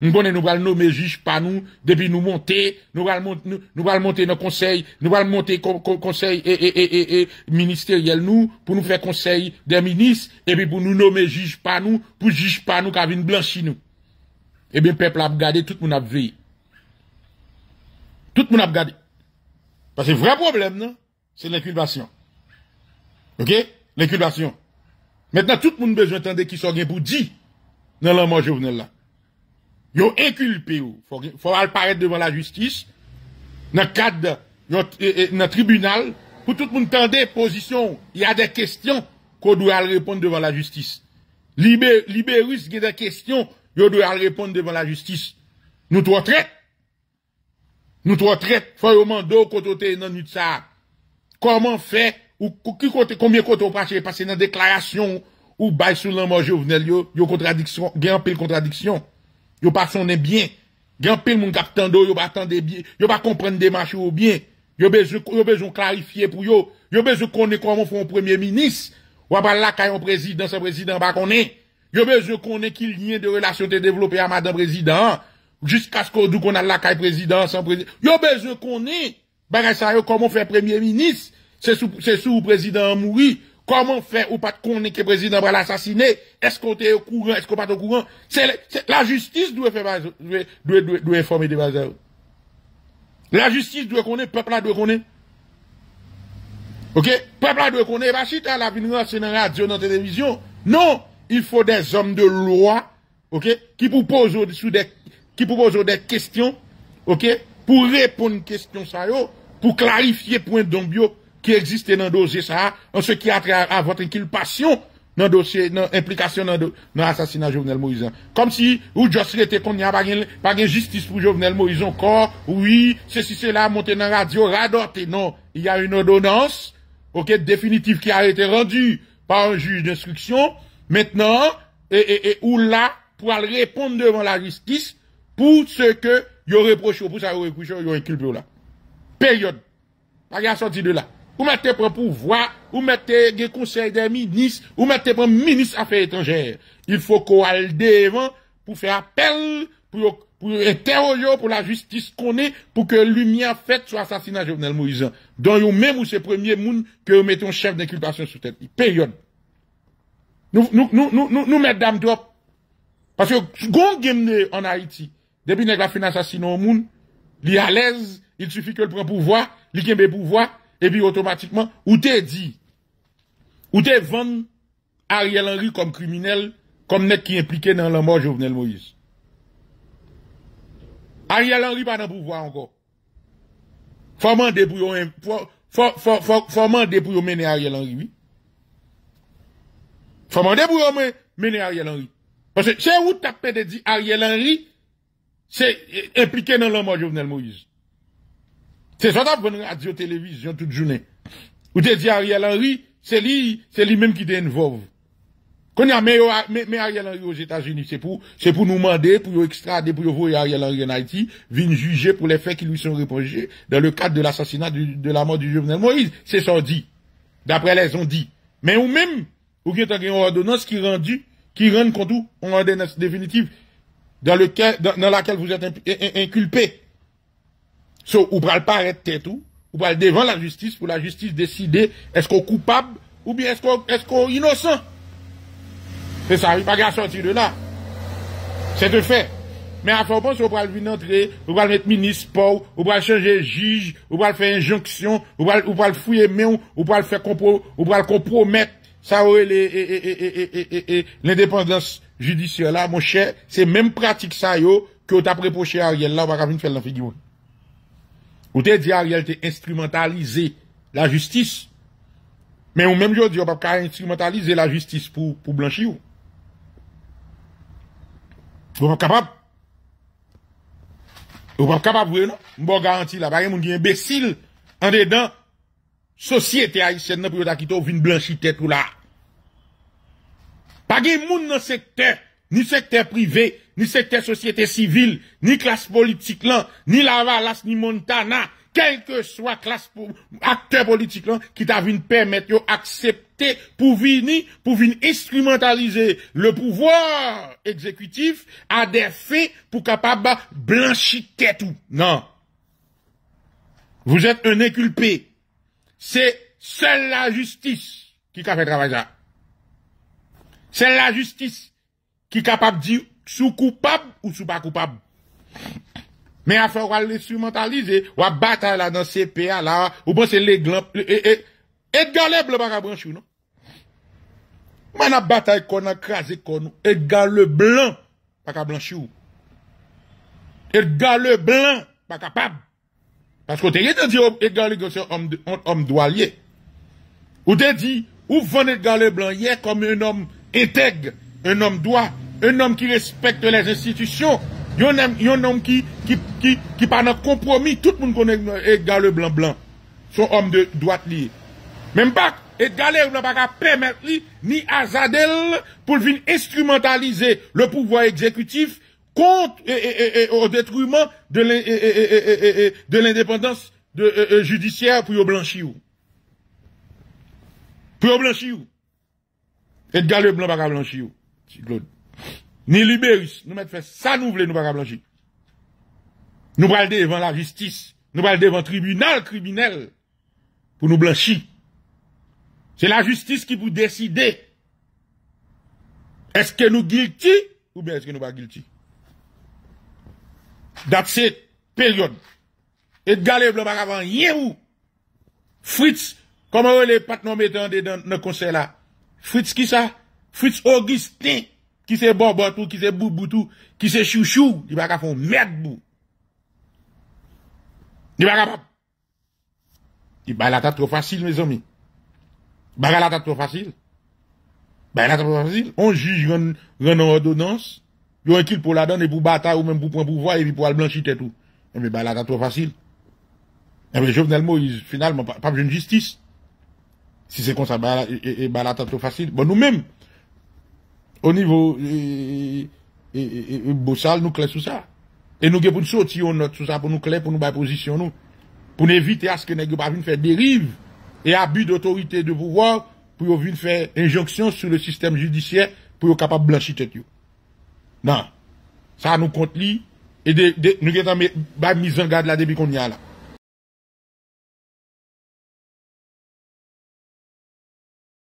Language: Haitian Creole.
Mpwane nou val nou me jige pa nou, debi nou monte, nou val monte nou konsey, nou val monte konsey, e, e, e, e, e, minister yel nou, pou nou fe konsey de minis, ebi pou nou nou me jige pa nou, pou jige pa nou kavine blanchi nou. Ebi pep la ap gade, tout moun ap veye. Tout moun ap gade. Pase vre problem nan, se l'inculvasyon. Ok, l'inculvasyon. Metna tout moun bezo entende ki so gen pou di, nan laman jounel la. yo ekulpe ou, fwa al paret devan la justis, nan kad, nan tribunal, pou tout moun tende posisyon, ya de kestyon, kwa dwe al reponde devan la justis. Libe ruske de kestyon, yo dwe al reponde devan la justis. Nou trotret, nou trotret, fwa yo mando koto te nan utsa, koman fe, ou kou kote, koumye koto prache, pase nan deklarasyon, ou bay sou laman jovenel yo, yo kontradiksyon, gen apil kontradiksyon, yo pa sonen byen, genpil moun kap tando, yo pa tande byen, yo pa kompren de macho ou byen, yo pe zon klarifiye pou yo, yo pe zon konen koman fèm premier minis, waba lakay an prezidans an prezidans ba konen, yo pe zon konen ki linyen de relasyon te devlopè a madan prezidans, jiska sko dou konan lakay prezidans an prezidans, yo pe zon konen, ba re sa yo koman fèm premier minis, se sou prezidans an mouri, Comment faire ou pas connaître que le président va l'assassiner? Est-ce qu'on est au courant? Est-ce qu'on pas au courant? C'est la justice doit faire, informer des bazar. La justice doit connaître, le peuple doit connaître. Ok? Peuple doit connaître, pas si la vidéo, c'est dans la radio, dans la télévision. Non! Il faut des hommes de loi, ok? Qui proposent des, qui des questions, ok? Pour répondre aux questions, ça, pour clarifier point d'ombio. ki egziste nan dosye sa, an se ki atre avot en kilpasyon, nan dosye, nan implikasyon nan asasina Jovenel Moizan. Kom si, ou josre te konyan par gen jistis pou Jovenel Moizan, kon, oui, se si se la monte nan radio, radote, nan, y a yon donans, ok, definitif ki a ete rendu par un juj d'instruksyon, metnen, e ou la, pou al reponde devan la riskis, pou se ke yon reprocho, pou sa yon reprocho, yon ekilpe ou la. Periode. A yon senti de la. ou mette pre pouvoi, ou mette ge konsey de minis, ou mette pre minis afe etanjèr. Il fò kò al devan pou fè apel, pou etèro yo pou la jistis konè, pou ke lumiè fèt sou asasina Jovenel Mouizan. Don yo mèm ou se premiè moun, ke ou mette yon chèv de kultasyon sou tèd. Pe yon. Nou mette dam trok. Pase yo gong gèmne an Haiti, debi nèk la fin asasina ou moun, li alèz, il suffi ke l pren pouvoi, li gèmbe pouvoi, et puis automatiquement, ou t'es dit, ou t'es vendu Ariel Henry comme criminel, comme net qui est impliqué dans la mort Jovenel Moïse. Ariel Henry pas dans pouvoir encore. Faut demander pour yon faut, faut, faut mener Ariel Henry, oui. Faut demander pour mener Ariel Henry. Parce que c'est où t'as de dit Ariel Henry, c'est euh, impliqué dans la mort Jovenel Moïse. C'est ça qu'on une radio, télévision, toute journée. Ou te dit Ariel Henry, c'est lui, c'est lui-même qui est involve. Quand y a mais Ariel Henry aux États-Unis, c'est pour, c'est pour nous demander, pour extrader, pour y Ariel Henry en Haïti, venir juger pour les faits qui lui sont reprochés dans le cadre de l'assassinat de la mort du Jovenel Moïse. C'est ça dit. D'après les on dit. Mais ou même, ou qui une ordonnance qui rendu, qui rend compte une ordonnance définitive dans lequel, dans, dans laquelle vous êtes inculpé. So, ou pral paraître tête ou, ou pral devant la justice pour la justice décider est-ce qu'on est coupable ou bien est-ce qu'on est innocent. C'est ça, il n'y a sortir de là. C'est de fait. Mais à fond, on va venir entrer, on va mettre ministre pauvre, on va changer juge, on va faire injonction, on va le fouiller mais on va le faire on le compromettre. Ça e, aurait e, e, l'indépendance judiciaire là, mon cher, c'est même pratique ça yo que t'as à Ariel là, on va venir faire la figure. Ou te di a realite instrumentalize la justis. Men ou menm jo di yo pa pa instrumentalize la justis pou blanchi ou. Ou pa pa kapap. Ou pa pa kapap vwe nou. Mbo garanti la. Pa gen moun gen imbesil. Ande dan. Sosyete a isen nan pou yo ta kitou vwin blanchi tet ou la. Pa gen moun nan sekter. Ni sekter prive. ni secteur société civile, ni classe politique là, ni Lavalas, ni Montana, quelle que soit classe pour, acteur politique là, qui t'a vu permettre de accepter pour venir, pour venir instrumentaliser le pouvoir exécutif à des fins pour capable blanchir tout. Non. Vous êtes un inculpé. C'est seule la justice qui a fait travail ça. C'est la justice qui est capable de dire sou koupab ou sou pa koupab. Men afer wale instrumentalize, wale batay la nan CPA la, ou pon se le glan... E gale blan pa ka blanchou, non? Mwana batay kon akraze kon, e gale blan pa ka blanchou. E gale blan pa ka pab. Pasko te ye te di, e gale gose om do alye. Ou te di, ou fon e gale blan ye, kom un om eteg, un om do alye, yon nom ki respekte les institutsyon, yon nom ki ki pa nan kompromis, tout moun konen e gale blan-blan, son om de doat liye. Men bak, e gale blan-blan pa ka pe meri ni azadel pou vin instrumentalize le pouvoi ekzekutif kont e o detrouman de l'independans euh, euh, judisyar pou yo blan-chiyou. Pou yo blan-chiyou. E gale blan-blan pa ka blan-chiyou. Si gloud. ni libéris, nous mettons faire ça, nous voulons, nous pas blanchir. Nous parlons devant la justice, nous parlons devant le tribunal criminel pour nous blanchir. C'est la justice qui vous décider. Est-ce que nous guilty ou bien est-ce que nous pas guilty? That's cette Période. Et de le blanc avant, rien ou. Fritz, comment les patron met dans le conseil là? Fritz qui ça? Fritz Augustin. Ki se bo, bo tou, ki se bou, bou tou, ki se chou, chou, di ba ka fon mèd bou. Di ba ka pa. Di ba la ta tro fasil, mè zomi. Ba la ta tro fasil. Ba la ta tro fasil. On juj ren an ordonans, yo an kil pou la don, e pou bata ou mèm pou pon pou vwa, e vi pou al blanchite etou. E mi ba la ta tro fasil. E mi jò vnen l'mo, final, mò pa vjen justice. Si se kon sa ba la e, e, e ta tro fasil. Bon nou mèm, o nivou e bosal nou kle sou sa e nou ge pou nou soti yon not sou sa pou nou kle pou nou bay pozisyon nou pou nou evite aske negyo pa vin fè deriv e abu d'autorite de vouvo pou yon vin fè injoksyon sou le sistem judisyè pou yon kapab blanchitet yo nan, sa nou kont li e nou ge tan bay mizan gade la debi kon ya la